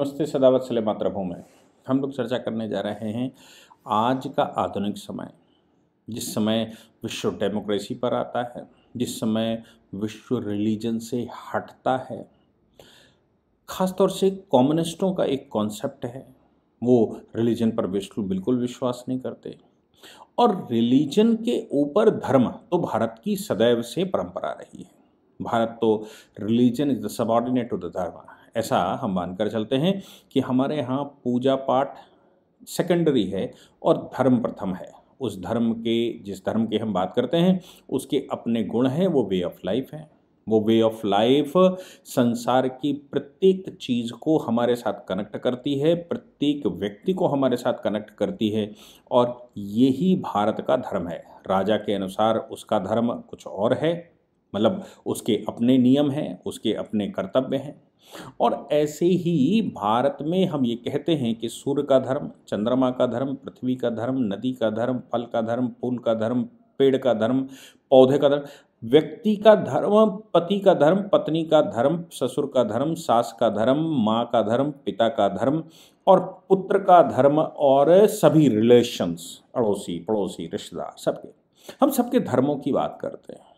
नमस्ते सदावत सले मातृभूमि हम लोग चर्चा करने जा रहे हैं आज का आधुनिक समय जिस समय विश्व डेमोक्रेसी पर आता है जिस समय विश्व रिलीजन से हटता है खासतौर से कम्युनिस्टों का एक कॉन्सेप्ट है वो रिलीजन पर विष्णु बिल्कुल विश्वास नहीं करते और रिलीजन के ऊपर धर्म तो भारत की सदैव से परंपरा रही है भारत तो religion is the subordinate to the dharma ऐसा हम मानकर चलते हैं कि हमारे यहाँ पूजा पाठ सेकेंडरी है और धर्म प्रथम है उस धर्म के जिस धर्म की हम बात करते हैं उसके अपने गुण हैं वो वे ऑफ लाइफ हैं वो वे ऑफ लाइफ संसार की प्रत्येक चीज़ को हमारे साथ कनेक्ट करती है प्रत्येक व्यक्ति को हमारे साथ कनेक्ट करती है और यही भारत का धर्म है राजा के अनुसार उसका धर्म कुछ और है मतलब उसके अपने नियम हैं उसके अपने कर्तव्य हैं और ऐसे ही भारत में हम ये कहते हैं कि सूर्य का धर्म चंद्रमा का धर्म पृथ्वी का धर्म नदी का धर्म फल का धर्म फूल का धर्म पेड़ का धर्म पौधे का धर्म व्यक्ति का धर्म पति का धर्म पत्नी का धर्म ससुर का धर्म सास का धर्म माँ का धर्म पिता का धर्म और पुत्र का धर्म और सभी रिलेशंस अड़ोसी पड़ोसी रिश्तेदार सबके हम सबके धर्मों की बात करते हैं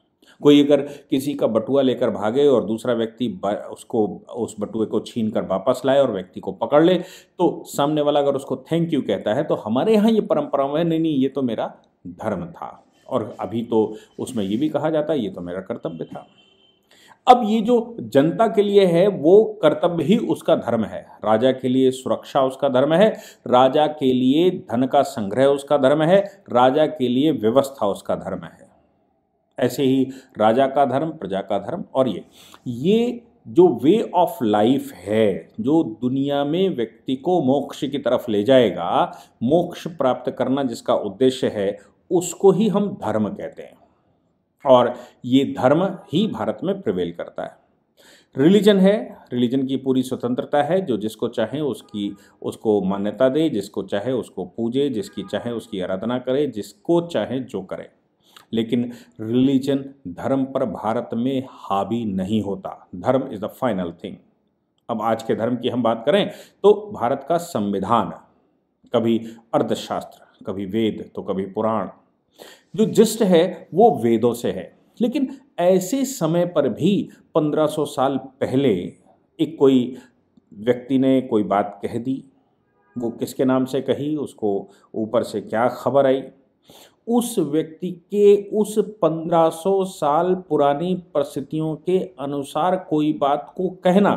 कोई अगर किसी का बटुआ लेकर भागे और दूसरा व्यक्ति उसको उस बटुए को छीन कर वापस लाए और व्यक्ति को पकड़ ले तो सामने वाला अगर उसको थैंक यू कहता है तो हमारे यहाँ ये परंपरा है नहीं नहीं ये तो मेरा धर्म था और अभी तो उसमें ये भी कहा जाता है ये तो मेरा कर्तव्य था अब ये जो जनता के लिए है वो कर्तव्य ही उसका धर्म है राजा के लिए सुरक्षा उसका धर्म है राजा के लिए धन का संग्रह उसका धर्म है राजा के लिए व्यवस्था उसका धर्म है ऐसे ही राजा का धर्म प्रजा का धर्म और ये ये जो वे ऑफ लाइफ है जो दुनिया में व्यक्ति को मोक्ष की तरफ ले जाएगा मोक्ष प्राप्त करना जिसका उद्देश्य है उसको ही हम धर्म कहते हैं और ये धर्म ही भारत में प्रिवेल करता है रिलीजन है रिलीजन की पूरी स्वतंत्रता है जो जिसको चाहे उसकी उसको मान्यता दे जिसको चाहे उसको पूजे जिसकी चाहे उसकी आराधना करे जिसको चाहे जो करे लेकिन रिलीजन धर्म पर भारत में हावी नहीं होता धर्म इज़ द फाइनल थिंग अब आज के धर्म की हम बात करें तो भारत का संविधान कभी अर्थशास्त्र कभी वेद तो कभी पुराण जो जिस्ट है वो वेदों से है लेकिन ऐसे समय पर भी 1500 साल पहले एक कोई व्यक्ति ने कोई बात कह दी वो किसके नाम से कही उसको ऊपर से क्या खबर आई उस व्यक्ति के उस 1500 साल पुरानी परिस्थितियों के अनुसार कोई बात को कहना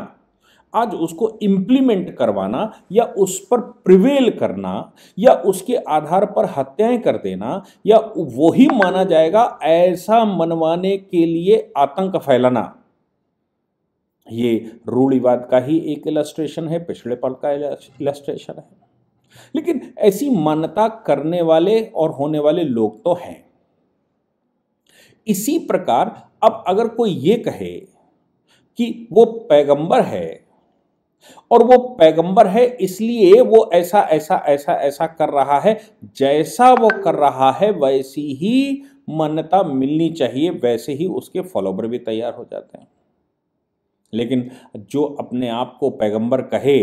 आज उसको इम्प्लीमेंट करवाना या उस पर प्रिवेल करना या उसके आधार पर हत्याएं कर देना या वो ही माना जाएगा ऐसा मनवाने के लिए आतंक फैलाना ये रूढ़िवाद का ही एक इलस्ट्रेशन है पल का इलस्ट्रेशन है लेकिन ऐसी मान्यता करने वाले और होने वाले लोग तो हैं इसी प्रकार अब अगर कोई ये कहे कि वो पैगंबर है और वो पैगंबर है इसलिए वो ऐसा ऐसा ऐसा ऐसा कर रहा है जैसा वो कर रहा है वैसी ही मान्यता मिलनी चाहिए वैसे ही उसके फॉलोवर भी तैयार हो जाते हैं लेकिन जो अपने आप को पैगंबर कहे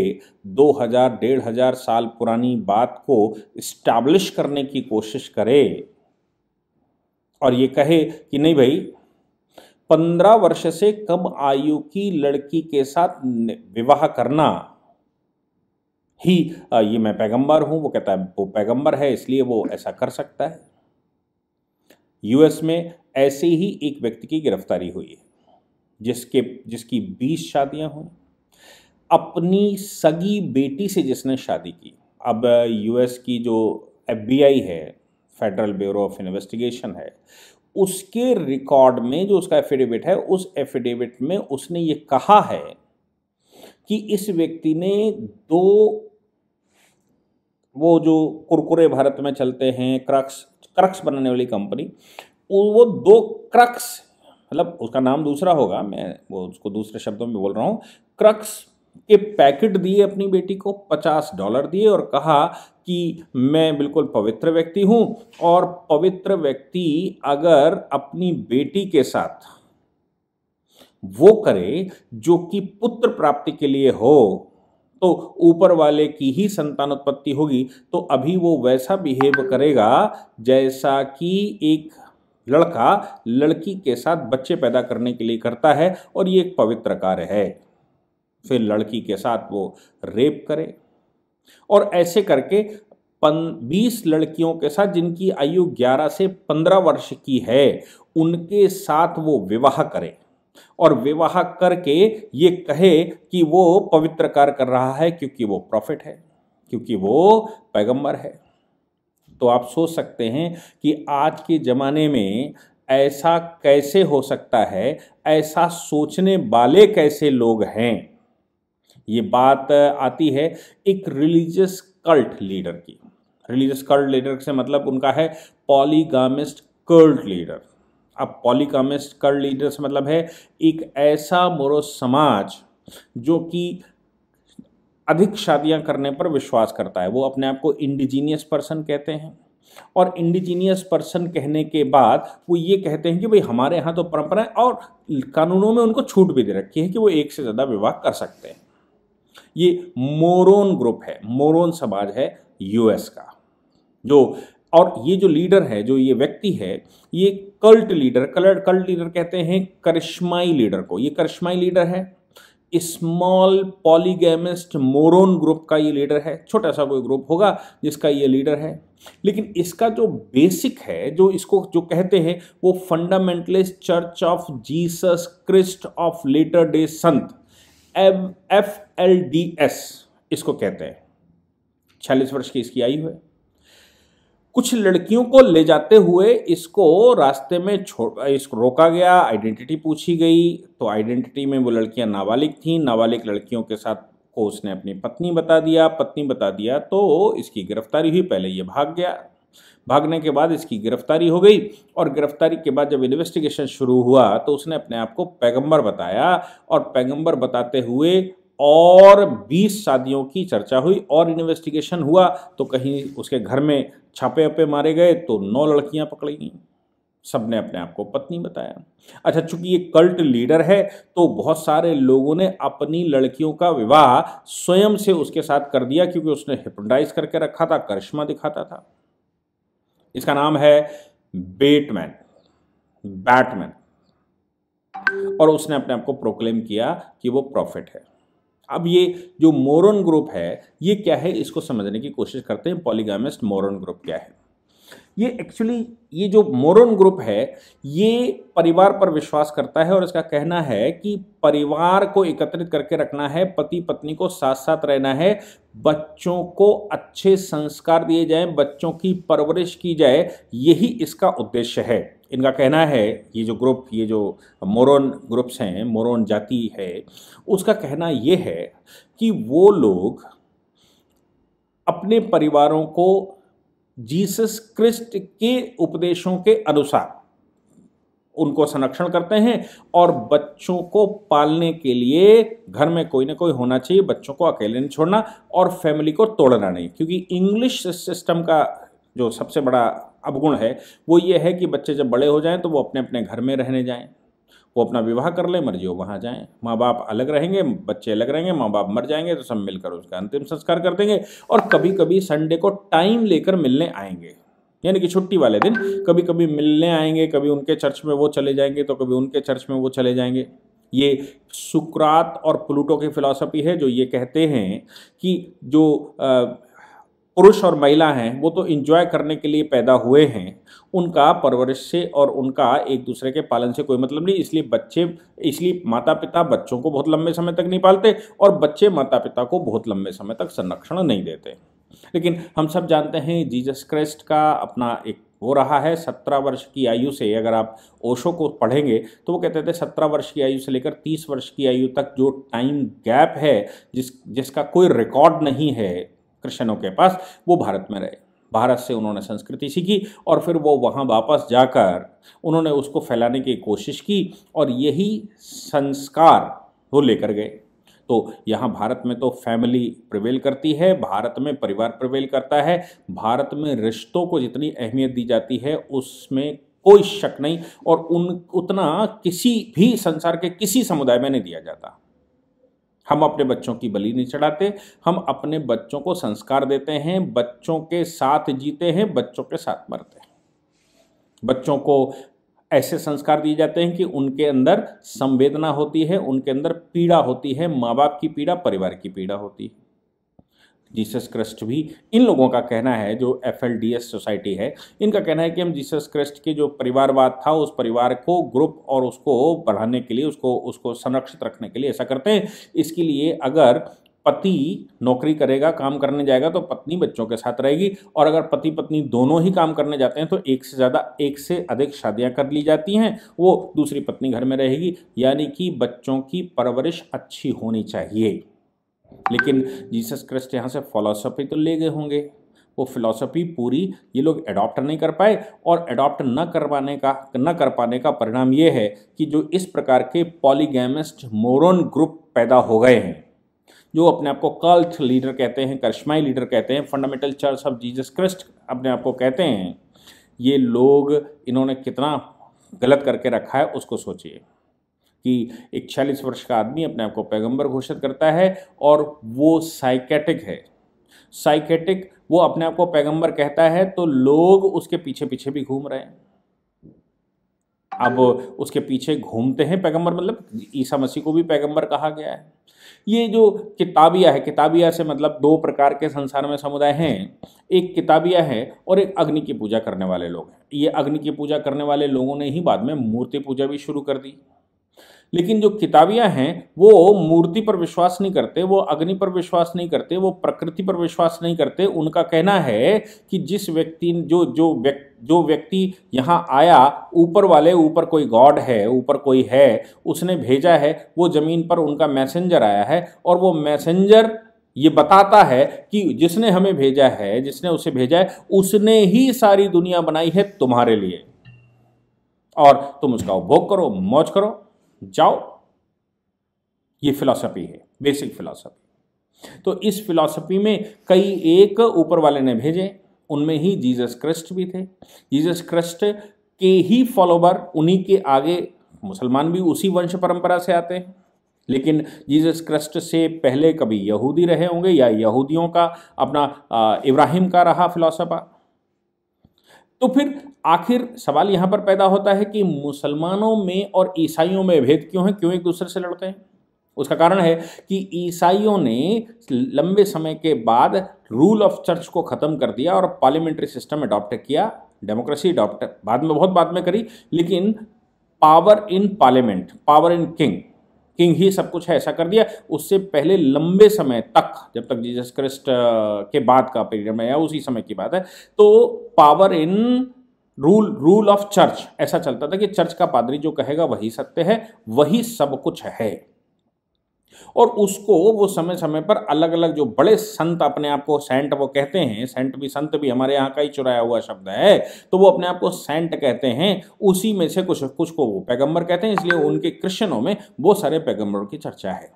दो हज़ार डेढ़ हज़ार साल पुरानी बात को इस्टाब्लिश करने की कोशिश करे और ये कहे कि नहीं भाई पंद्रह वर्ष से कम आयु की लड़की के साथ विवाह करना ही ये मैं पैगंबर हूं वो कहता है वो पैगंबर है इसलिए वो ऐसा कर सकता है यूएस में ऐसे ही एक व्यक्ति की गिरफ्तारी हुई है जिसके जिसकी बीस शादियां हुई अपनी सगी बेटी से जिसने शादी की अब यूएस की जो एफबीआई है फेडरल ब्यूरो ऑफ इन्वेस्टिगेशन है उसके रिकॉर्ड में जो उसका एफिडेविट है उस एफिडेविट में उसने ये कहा है कि इस व्यक्ति ने दो वो जो कुरकुरे भारत में चलते हैं क्रक्स क्रक्स बनाने वाली कंपनी वो दो क्रक्स मतलब उसका नाम दूसरा होगा मैं वो उसको दूसरे शब्दों में बोल रहा हूँ क्रक्स के पैकेट दिए अपनी बेटी को पचास डॉलर दिए और कहा कि मैं बिल्कुल पवित्र व्यक्ति हूँ और पवित्र व्यक्ति अगर अपनी बेटी के साथ वो करे जो कि पुत्र प्राप्ति के लिए हो तो ऊपर वाले की ही संतान उत्पत्ति होगी तो अभी वो वैसा बिहेव करेगा जैसा कि एक लड़का लड़की के साथ बच्चे पैदा करने के लिए करता है और ये एक पवित्र कार्य है फिर लड़की के साथ वो रेप करे और ऐसे करके पन बीस लड़कियों के साथ जिनकी आयु 11 से 15 वर्ष की है उनके साथ वो विवाह करे और विवाह करके ये कहे कि वो पवित्र कार्य कर रहा है क्योंकि वो प्रॉफिट है क्योंकि वो पैगंबर है तो आप सोच सकते हैं कि आज के ज़माने में ऐसा कैसे हो सकता है ऐसा सोचने वाले कैसे लोग हैं ये बात आती है एक रिलीजियस कल्ट लीडर की रिलीजियस कल्ट लीडर से मतलब उनका है पॉलीगामिस्ट कल्ट लीडर अब पॉलीगामिस्ट कल्ट लीडर से मतलब है एक ऐसा मोरो समाज जो कि अधिक शादियां करने पर विश्वास करता है वो अपने आप को इंडिजीनियस पर्सन कहते हैं और इंडिजीनियस पर्सन कहने के बाद वो ये कहते हैं कि भाई हमारे यहाँ तो परंपरा है और कानूनों में उनको छूट भी दे रखी है कि वो एक से ज़्यादा विवाह कर सकते हैं ये मोरोन ग्रुप है मोरोन समाज है यूएस का जो और ये जो लीडर है जो ये व्यक्ति है ये cult leader colour cult leader कहते हैं करिश्माई लीडर को ये करिश्माई लीडर है स्मॉल पॉलीगेमिस्ट मोरोन ग्रुप का ये लीडर है छोटा सा कोई ग्रुप होगा जिसका ये लीडर है लेकिन इसका जो बेसिक है जो इसको जो कहते हैं वो fundamentalist church of Jesus Christ of latter day sant F L D S इसको कहते हैं छियालीस वर्ष की इसकी आयु है कुछ लड़कियों को ले जाते हुए इसको रास्ते में छोड़ इसको रोका गया आइडेंटिटी पूछी गई तो आइडेंटिटी में वो लड़कियां नाबालिग थीं नाबालिग लड़कियों के साथ को उसने अपनी पत्नी बता दिया पत्नी बता दिया तो इसकी गिरफ्तारी हुई पहले ये भाग गया भागने के बाद इसकी गिरफ्तारी हो गई और गिरफ्तारी के बाद जब इन्वेस्टिगेशन शुरू हुआ तो उसने अपने आप को पैगंबर बताया और पैगंबर बताते हुए और 20 शादियों की चर्चा हुई और इन्वेस्टिगेशन हुआ तो कहीं उसके घर में छापे अपे मारे गए तो नौ लड़कियां पकड़ी गई सबने अपने आप को पत्नी बताया अच्छा चूंकि ये कल्ट लीडर है तो बहुत सारे लोगों ने अपनी लड़कियों का विवाह स्वयं से उसके साथ कर दिया क्योंकि उसने हिप्नोटाइज करके रखा था करिश्मा दिखाता था इसका नाम है बेटमैन बैटमैन और उसने अपने आप को प्रोक्लेम किया कि वो प्रॉफिट है अब ये जो मोरन ग्रुप है ये क्या है इसको समझने की कोशिश करते हैं पॉलीगामिस्ट मोरन ग्रुप क्या है ये एक्चुअली ये जो मोरन ग्रुप है ये परिवार पर विश्वास करता है और इसका कहना है कि परिवार को एकत्रित करके रखना है पति पत्नी को साथ साथ रहना है बच्चों को अच्छे संस्कार दिए जाएं बच्चों की परवरिश की जाए यही इसका उद्देश्य है इनका कहना है ये जो ग्रुप ये जो मोरन ग्रुप्स हैं मोरन जाति है उसका कहना ये है कि वो लोग अपने परिवारों को जीसस क्रिस्ट के उपदेशों के अनुसार उनको संरक्षण करते हैं और बच्चों को पालने के लिए घर में कोई ना कोई होना चाहिए बच्चों को अकेले नहीं छोड़ना और फैमिली को तोड़ना नहीं क्योंकि इंग्लिश सिस्टम का जो सबसे बड़ा अवगुण है वो ये है कि बच्चे जब बड़े हो जाएं तो वो अपने अपने घर में रहने जाएं वो अपना विवाह कर लें मर्जी हो वहाँ जाएँ माँ बाप अलग रहेंगे बच्चे अलग रहेंगे माँ बाप मर जाएंगे तो सब मिलकर उसका अंतिम संस्कार कर देंगे और कभी कभी संडे को टाइम लेकर मिलने आएंगे यानी कि छुट्टी वाले दिन कभी कभी मिलने आएंगे कभी उनके चर्च में वो चले जाएंगे तो कभी उनके चर्च में वो चले जाएंगे ये सुकरात और प्लूटो की फिलॉसफी है जो ये कहते हैं कि जो आ, पुरुष और महिला हैं वो तो इन्जॉय करने के लिए पैदा हुए हैं उनका परवरिश से और उनका एक दूसरे के पालन से कोई मतलब नहीं इसलिए बच्चे इसलिए माता पिता बच्चों को बहुत लंबे समय तक नहीं पालते और बच्चे माता पिता को बहुत लंबे समय तक संरक्षण नहीं देते लेकिन हम सब जानते हैं जीजस क्राइस्ट का अपना एक हो रहा है सत्रह वर्ष की आयु से अगर आप ओशो को पढ़ेंगे तो वो कहते थे सत्रह वर्ष की आयु से लेकर तीस वर्ष की आयु तक जो टाइम गैप है जिस जिसका कोई रिकॉर्ड नहीं है कृष्णों के पास वो भारत में रहे भारत से उन्होंने संस्कृति सीखी और फिर वो वहाँ वापस जाकर उन्होंने उसको फैलाने की कोशिश की और यही संस्कार वो लेकर गए तो यहाँ भारत में तो फैमिली प्रवेल करती है भारत में परिवार प्रवेल करता है भारत में रिश्तों को जितनी अहमियत दी जाती है उसमें कोई शक नहीं और उन उतना किसी भी संसार के किसी समुदाय में नहीं दिया जाता हम अपने बच्चों की बलि नहीं चढ़ाते हम अपने बच्चों को संस्कार देते हैं बच्चों के साथ जीते हैं बच्चों के साथ मरते हैं बच्चों को ऐसे संस्कार दिए जाते हैं कि उनके अंदर संवेदना होती है उनके अंदर पीड़ा होती है माँ बाप की पीड़ा परिवार की पीड़ा होती है जीसस क्रिस्ट भी इन लोगों का कहना है जो एफ सोसाइटी है इनका कहना है कि हम जीसस क्रिस्ट के जो परिवारवाद था उस परिवार को ग्रुप और उसको बढ़ाने के लिए उसको उसको संरक्षित रखने के लिए ऐसा करते हैं इसके लिए अगर पति नौकरी करेगा काम करने जाएगा तो पत्नी बच्चों के साथ रहेगी और अगर पति पत्नी दोनों ही काम करने जाते हैं तो एक से ज़्यादा एक से अधिक शादियां कर ली जाती हैं वो दूसरी पत्नी घर में रहेगी यानी कि बच्चों की परवरिश अच्छी होनी चाहिए लेकिन जीसस क्रिस्ट यहाँ से फॉलोसफी तो ले गए होंगे वो फिलोसफी पूरी ये लोग अडॉप्ट नहीं कर पाए और अडॉप्ट न करवाने का न कर पाने का परिणाम ये है कि जो इस प्रकार के पॉलीगैमिस्ट मोरन ग्रुप पैदा हो गए हैं जो अपने आप को कल्थ लीडर कहते हैं करश्माई लीडर कहते हैं fundamental church of Jesus Christ अपने आप को कहते हैं ये लोग इन्होंने कितना गलत करके रखा है उसको सोचिए कि एक छियालीस वर्ष का आदमी अपने आप को पैगंबर घोषित करता है और वो साइकेटिक है साइकेटिक वो अपने आप को पैगंबर कहता है तो लोग उसके पीछे पीछे भी घूम रहे हैं अब उसके पीछे घूमते हैं पैगंबर मतलब ईसा मसीह को भी पैगंबर कहा गया है ये जो किताबिया है किताबिया से मतलब दो प्रकार के संसार में समुदाय हैं एक किताबिया है और एक अग्नि की पूजा करने वाले लोग हैं ये अग्नि की पूजा करने वाले लोगों ने ही बाद में मूर्ति पूजा भी शुरू कर दी लेकिन जो किताबियाँ हैं वो मूर्ति पर विश्वास नहीं करते वो अग्नि पर विश्वास नहीं करते वो प्रकृति पर विश्वास नहीं करते उनका कहना है कि जिस व्यक्ति जो जो व्यक्ति जो व्यक्ति यहाँ आया ऊपर वाले ऊपर कोई गॉड है ऊपर कोई है उसने भेजा है वो ज़मीन पर उनका मैसेंजर आया है और वो मैसेंजर ये बताता है कि जिसने हमें भेजा है जिसने उसे भेजा है उसने ही सारी दुनिया बनाई है तुम्हारे लिए और तुम उसका उपभोग करो मौज करो जाओ ये फिलॉसफी है बेसिक फिलॉसफी तो इस फिलॉसफी में कई एक ऊपर वाले ने भेजे उनमें ही जीसस क्रिस्ट भी थे जीसस क्रिस्ट के ही फॉलोवर उन्हीं के आगे मुसलमान भी उसी वंश परंपरा से आते हैं लेकिन जीसस क्रिस्ट से पहले कभी यहूदी रहे होंगे या यहूदियों का अपना इब्राहिम का रहा फिलोसफा तो फिर आखिर सवाल यहाँ पर पैदा होता है कि मुसलमानों में और ईसाइयों में भेद क्यों है क्यों एक दूसरे से लड़ते हैं उसका कारण है कि ईसाइयों ने लंबे समय के बाद रूल ऑफ चर्च को ख़त्म कर दिया और पार्लियामेंट्री सिस्टम अडॉप्ट किया डेमोक्रेसी अडॉप्ट बाद में बहुत बाद में करी लेकिन power in parliament power in king king ही सब कुछ है ऐसा कर दिया उससे पहले लंबे समय तक जब तक जीसस क्रिस्ट के बाद का पीरियड है या उसी समय की बात है तो power in rule rule of church ऐसा चलता था कि चर्च का पादरी जो कहेगा वही सत्य है वही सब कुछ है और उसको वो समय समय पर अलग अलग जो बड़े संत अपने आप को सेंट वो कहते हैं सेंट भी संत भी हमारे यहाँ का ही चुराया हुआ शब्द है तो वो अपने आप को सेंट कहते हैं उसी में से कुछ कुछ को वो पैगंबर कहते हैं इसलिए उनके क्रिश्चनों में बहुत सारे पैगंबरों की चर्चा है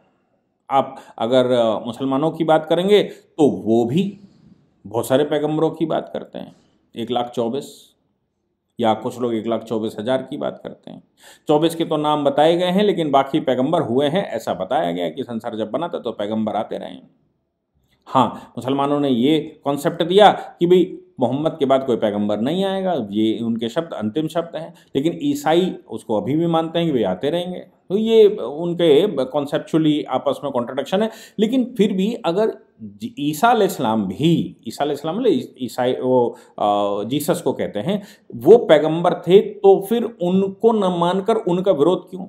आप अगर मुसलमानों की बात करेंगे तो वो भी बहुत सारे पैगंबरों की बात करते हैं एक लाख चौबीस या कुछ लोग एक लाख चौबीस हज़ार की बात करते हैं चौबीस के तो नाम बताए गए हैं लेकिन बाकी पैगंबर हुए हैं ऐसा बताया गया कि संसार जब बना था तो पैगंबर आते रहे हैं हाँ मुसलमानों ने ये कॉन्सेप्ट दिया कि भाई मोहम्मद के बाद कोई पैगंबर नहीं आएगा ये उनके शब्द अंतिम शब्द हैं लेकिन ईसाई उसको अभी भी मानते हैं कि वे आते रहेंगे तो ये उनके कॉन्सेप्चुअली आपस में कॉन्ट्रोडक्शन है लेकिन फिर भी अगर ईसा इस्लाम भी ईसा इस्लाम मतलब ईसाई वो जीसस को कहते हैं वो पैगंबर थे तो फिर उनको न मानकर उनका विरोध क्यों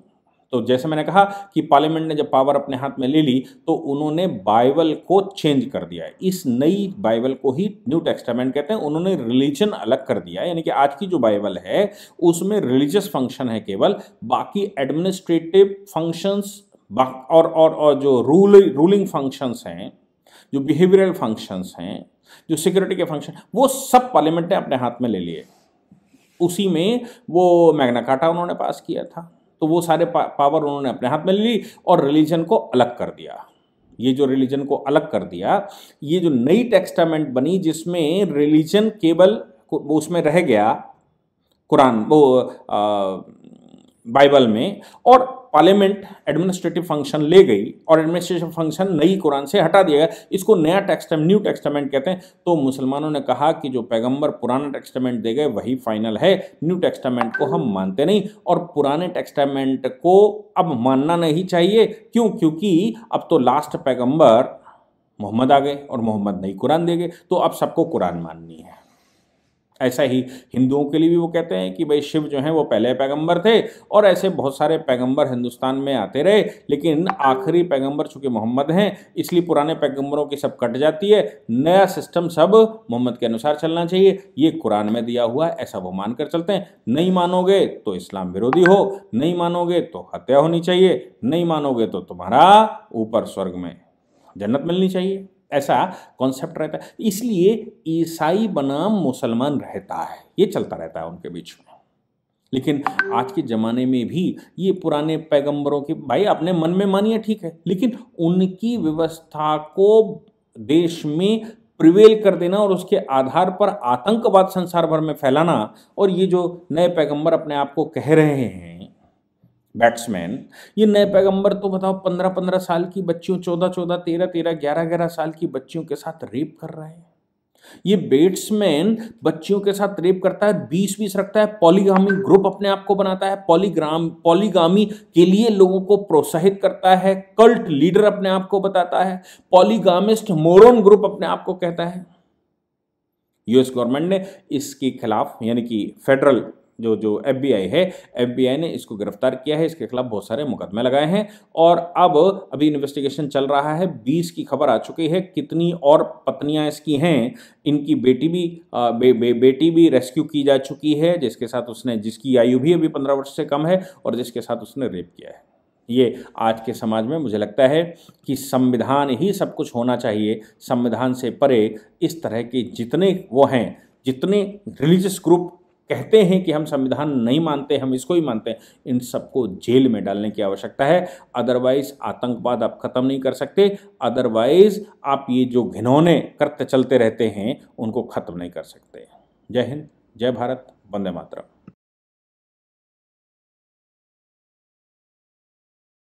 तो जैसे मैंने कहा कि पार्लियामेंट ने जब पावर अपने हाथ में ले ली तो उन्होंने बाइबल को चेंज कर दिया इस नई बाइबल को ही न्यू टेस्टामेंट कहते हैं उन्होंने रिलीजन अलग कर दिया यानी कि आज की जो बाइबल है उसमें रिलीजियस फंक्शन है केवल बाकी एडमिनिस्ट्रेटिव फंक्शंस और और और जो रूल रूलिंग फंक्शंस हैं जो बिहेवियरल फंक्शंस हैं जो सिक्योरिटी के फंक्शन वो सब पार्लियामेंट ने अपने हाथ में ले लिए उसी में वो मैग्ना काटा उन्होंने पास किया था तो वो सारे पा, पावर उन्होंने अपने हाथ में ली और रिलीजन को अलग कर दिया ये जो रिलीजन को अलग कर दिया ये जो नई टेक्स्टामेंट बनी जिसमें रिलीजन केवल उसमें रह गया कुरान वो बाइबल में और पार्लियामेंट एडमिनिस्ट्रेटिव फंक्शन ले गई और एडमिनिस्ट्रेटिव फंक्शन नई कुरान से हटा दिया गया इसको नया टेक्सटमेंट न्यू टेक्स्टमेंट कहते हैं तो मुसलमानों ने कहा कि जो पैगंबर पुराना टेक्स्टमेंट दे गए वही फाइनल है न्यू टेक्स्टमेंट को हम मानते नहीं और पुराने टेक्स्टमेंट को अब मानना नहीं चाहिए क्यों क्योंकि अब तो लास्ट पैगम्बर मोहम्मद आ गए और मोहम्मद नई कुरान दे गए तो अब सबको कुरान माननी है ऐसा ही हिंदुओं के लिए भी वो कहते हैं कि भाई शिव जो हैं वो पहले पैगंबर थे और ऐसे बहुत सारे पैगंबर हिंदुस्तान में आते रहे लेकिन आखिरी पैगंबर चूंकि मोहम्मद हैं इसलिए पुराने पैगंबरों की सब कट जाती है नया सिस्टम सब मोहम्मद के अनुसार चलना चाहिए ये कुरान में दिया हुआ है ऐसा वो मान कर चलते हैं नहीं मानोगे तो इस्लाम विरोधी हो नहीं मानोगे तो हत्या होनी चाहिए नहीं मानोगे तो तुम्हारा ऊपर स्वर्ग में जन्नत मिलनी चाहिए ऐसा कॉन्सेप्ट रहता है इसलिए ईसाई बनाम मुसलमान रहता है ये चलता रहता है उनके बीच में लेकिन आज के ज़माने में भी ये पुराने पैगंबरों के भाई अपने मन में मानिए ठीक है लेकिन उनकी व्यवस्था को देश में प्रिवेल कर देना और उसके आधार पर आतंकवाद संसार भर में फैलाना और ये जो नए पैगंबर अपने आप को कह रहे हैं बैट्समैन ये नए पैगंबर तो बताओ पंद्रह पंद्रह साल की बच्चियों चौदह चौदह तेरह तेरह ग्यारह ग्यारह साल की बच्चियों के साथ रेप कर रहे हैं ये बेट्समैन बच्चियों के साथ रेप करता है बीस बीस रखता है पॉलीगामी ग्रुप अपने आप को बनाता है पॉलीग्राम पॉलीगामी के लिए लोगों को प्रोत्साहित करता है कल्ट लीडर अपने आप को बताता है पॉलीगामिस्ट मोरोन ग्रुप अपने आप को कहता है यूएस गवर्नमेंट ने इसके खिलाफ यानी कि फेडरल जो जो एफबीआई है एफबीआई ने इसको गिरफ्तार किया है इसके खिलाफ बहुत सारे मुकदमे लगाए हैं और अब अभी इन्वेस्टिगेशन चल रहा है बीस की खबर आ चुकी है कितनी और पत्नियां इसकी हैं इनकी बेटी भी आ, बे, बे, बेटी भी रेस्क्यू की जा चुकी है जिसके साथ उसने जिसकी आयु भी अभी पंद्रह वर्ष से कम है और जिसके साथ उसने रेप किया है ये आज के समाज में मुझे लगता है कि संविधान ही सब कुछ होना चाहिए संविधान से परे इस तरह के जितने वो हैं जितने रिलीजियस ग्रुप कहते हैं कि हम संविधान नहीं मानते हम इसको ही मानते हैं इन सबको जेल में डालने की आवश्यकता है अदरवाइज आतंकवाद आप खत्म नहीं कर सकते अदरवाइज आप ये जो घिनौने करते चलते रहते हैं उनको खत्म नहीं कर सकते जय हिंद जय भारत वंदे मातरम